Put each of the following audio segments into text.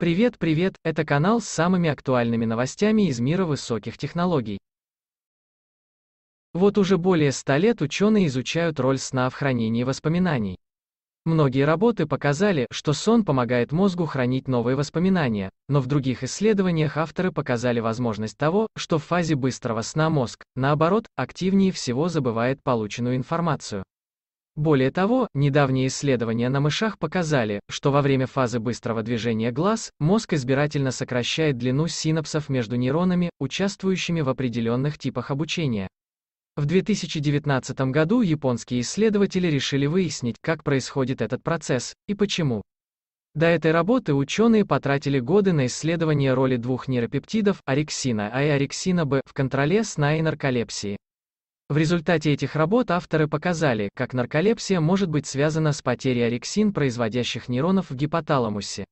Привет, привет, это канал с самыми актуальными новостями из мира высоких технологий. Вот уже более ста лет ученые изучают роль сна в хранении воспоминаний. Многие работы показали, что сон помогает мозгу хранить новые воспоминания, но в других исследованиях авторы показали возможность того, что в фазе быстрого сна мозг, наоборот, активнее всего забывает полученную информацию. Более того, недавние исследования на мышах показали, что во время фазы быстрого движения глаз мозг избирательно сокращает длину синапсов между нейронами, участвующими в определенных типах обучения. В 2019 году японские исследователи решили выяснить, как происходит этот процесс и почему. До этой работы ученые потратили годы на исследование роли двух нейропептидов, орексина А и орексина Б, в контроле сна и нарколепсии. В результате этих работ авторы показали, как нарколепсия может быть связана с потерей орексин производящих нейронов в гипоталамусе.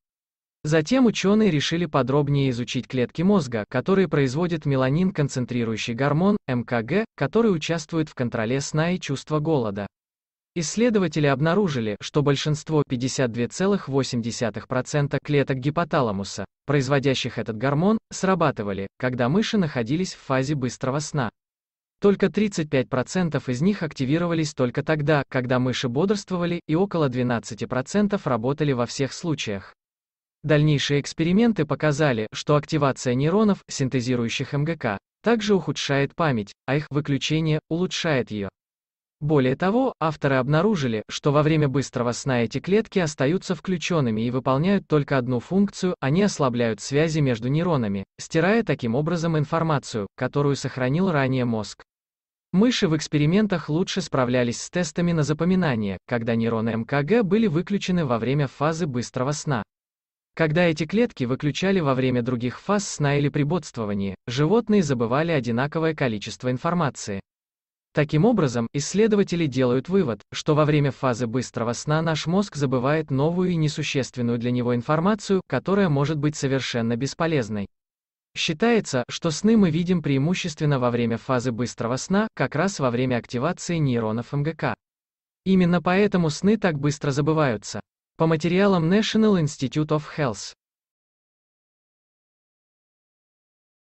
Затем ученые решили подробнее изучить клетки мозга, которые производят меланин концентрирующий гормон, МКГ, который участвует в контроле сна и чувства голода. Исследователи обнаружили, что большинство 52,8% клеток гипоталамуса, производящих этот гормон, срабатывали, когда мыши находились в фазе быстрого сна. Только 35% из них активировались только тогда, когда мыши бодрствовали, и около 12% работали во всех случаях. Дальнейшие эксперименты показали, что активация нейронов, синтезирующих МГК, также ухудшает память, а их выключение улучшает ее. Более того, авторы обнаружили, что во время быстрого сна эти клетки остаются включенными и выполняют только одну функцию, они ослабляют связи между нейронами, стирая таким образом информацию, которую сохранил ранее мозг. Мыши в экспериментах лучше справлялись с тестами на запоминание, когда нейроны МКГ были выключены во время фазы быстрого сна. Когда эти клетки выключали во время других фаз сна или прибодствования, животные забывали одинаковое количество информации. Таким образом, исследователи делают вывод, что во время фазы быстрого сна наш мозг забывает новую и несущественную для него информацию, которая может быть совершенно бесполезной. Считается, что сны мы видим преимущественно во время фазы быстрого сна, как раз во время активации нейронов МГК. Именно поэтому сны так быстро забываются. По материалам National Institute of Health,